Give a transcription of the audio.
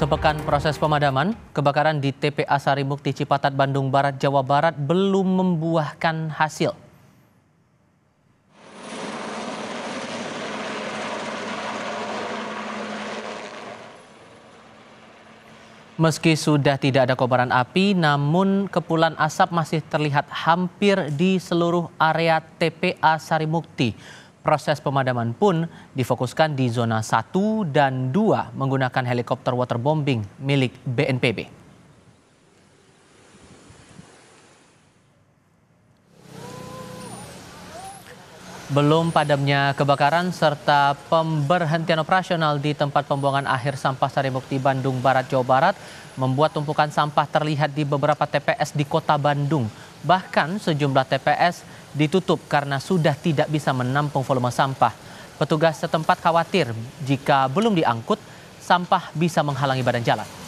Sepekan proses pemadaman, kebakaran di TPA Sarimukti Cipatat Bandung Barat Jawa Barat belum membuahkan hasil. Meski sudah tidak ada kobaran api, namun kepulan asap masih terlihat hampir di seluruh area TPA Sarimukti. Proses pemadaman pun difokuskan di zona 1 dan 2 menggunakan helikopter waterbombing milik BNPB. Belum padamnya kebakaran serta pemberhentian operasional di tempat pembuangan akhir sampah Sarimukti Bandung Barat Jawa Barat membuat tumpukan sampah terlihat di beberapa TPS di Kota Bandung. Bahkan sejumlah TPS ditutup karena sudah tidak bisa menampung volume sampah. Petugas setempat khawatir jika belum diangkut, sampah bisa menghalangi badan jalan.